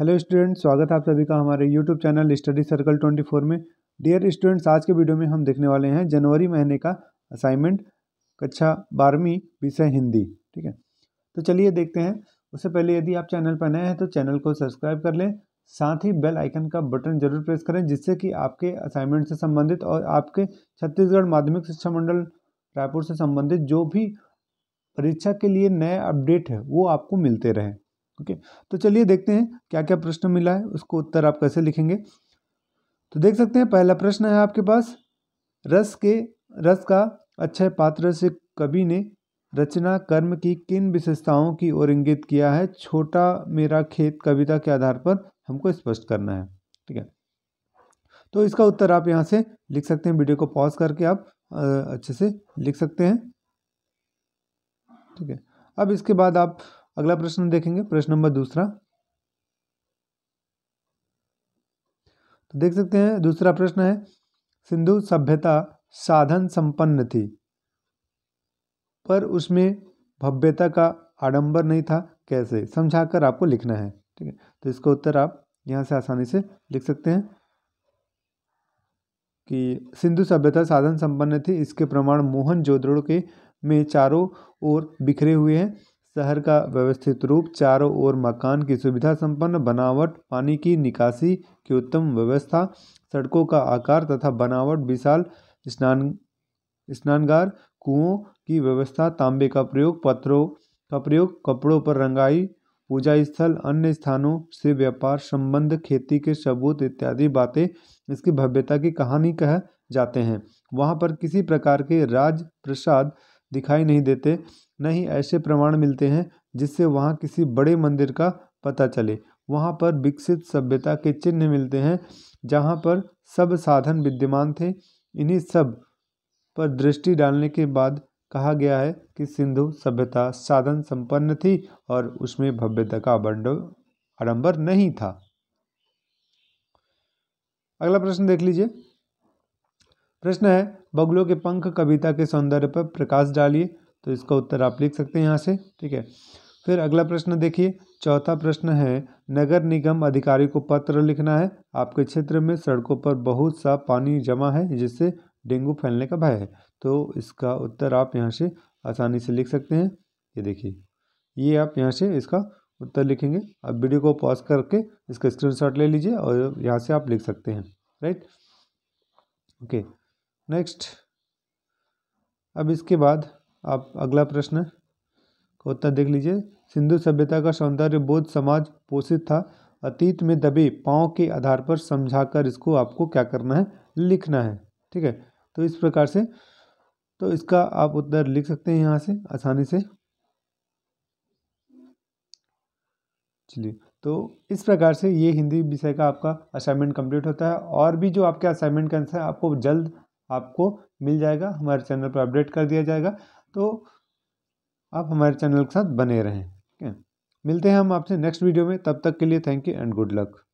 hello students स्वागत है आप सभी का हमारे YouTube channel Study Circle twenty four में डियर स्टूडेंट्स आज के वीडियो में हम देखने वाले हैं जनवरी महीने का असाइनमेंट कक्षा बारहवीं विषय हिंदी ठीक है तो चलिए देखते हैं उससे पहले यदि आप चैनल पर नए हैं तो चैनल को सब्सक्राइब कर लें साथ ही बेल आइकन का बटन जरूर प्रेस करें जिससे कि आपके असाइनमेंट से संबंधित और आपके छत्तीसगढ़ माध्यमिक शिक्षा मंडल रायपुर से संबंधित जो भी परीक्षा के लिए नए अपडेट है वो आपको मिलते रहें ओके तो चलिए देखते हैं क्या क्या प्रश्न मिला है उसको उत्तर आप कैसे लिखेंगे तो देख सकते हैं पहला प्रश्न है आपके पास रस के रस का अच्छे पात्र से कवि ने रचना कर्म की किन विशेषताओं की ओर इंगित किया है छोटा मेरा खेत कविता के आधार पर हमको स्पष्ट करना है ठीक है तो इसका उत्तर आप यहाँ से लिख सकते हैं वीडियो को पॉज करके आप अच्छे से लिख सकते हैं ठीक है अब इसके बाद आप अगला प्रश्न देखेंगे प्रश्न नंबर दूसरा तो देख सकते हैं दूसरा प्रश्न है सिंधु सभ्यता साधन संपन्न थी पर उसमें भव्यता का आडंबर नहीं था कैसे समझाकर आपको लिखना है ठीक है तो इसका उत्तर आप यहां से आसानी से लिख सकते हैं कि सिंधु सभ्यता साधन संपन्न थी इसके प्रमाण मोहन जोदड़ो के में चारों ओर बिखरे हुए हैं शहर का व्यवस्थित रूप चारों ओर मकान की सुविधा संपन्न बनावट पानी की निकासी की उत्तम व्यवस्था सड़कों का आकार तथा बनावट विशाल स्नान स्नानगार कुओं की व्यवस्था तांबे का प्रयोग पत्थरों का प्रयोग कपड़ों पर रंगाई पूजा स्थल अन्य स्थानों से व्यापार संबंध खेती के सबूत इत्यादि बातें इसकी भव्यता की कहानी कह जाते हैं वहाँ पर किसी प्रकार के राज प्रसाद दिखाई नहीं देते न ही ऐसे प्रमाण मिलते हैं जिससे वहाँ किसी बड़े मंदिर का पता चले वहाँ पर विकसित सभ्यता के चिन्ह मिलते हैं जहाँ पर सब साधन विद्यमान थे इन्हीं सब पर दृष्टि डालने के बाद कहा गया है कि सिंधु सभ्यता साधन संपन्न थी और उसमें भव्यता का बंड आडंबर नहीं था अगला प्रश्न देख लीजिए प्रश्न है बगुलों के पंख कविता के सौंदर्य पर प्रकाश डालिए तो इसका उत्तर आप लिख सकते हैं यहाँ से ठीक है फिर अगला प्रश्न देखिए चौथा प्रश्न है नगर निगम अधिकारी को पत्र लिखना है आपके क्षेत्र में सड़कों पर बहुत सा पानी जमा है जिससे डेंगू फैलने का भय है तो इसका उत्तर आप यहाँ से आसानी से लिख सकते हैं ये देखिए ये आप यहाँ से इसका उत्तर लिखेंगे अब वीडियो को पॉज करके इसका स्क्रीनशॉट ले लीजिए और यहाँ से आप लिख सकते हैं राइट ओके नेक्स्ट अब इसके बाद आप अगला प्रश्न उत्तर देख लीजिए सिंधु सभ्यता का सौंदर्य बोध समाज पोषित था अतीत में दबे पाँव के आधार पर समझाकर इसको आपको क्या करना है लिखना है ठीक है तो इस प्रकार से तो इसका आप उत्तर लिख सकते हैं यहाँ से आसानी से चलिए तो इस प्रकार से ये हिंदी विषय का आपका असाइनमेंट कंप्लीट होता है और भी जो आपके असाइनमेंट का आंसर आपको जल्द आपको मिल जाएगा हमारे चैनल पर अपडेट कर दिया जाएगा तो आप हमारे चैनल के साथ बने रहें ठीक है मिलते हैं हम आपसे नेक्स्ट वीडियो में तब तक के लिए thank you and good luck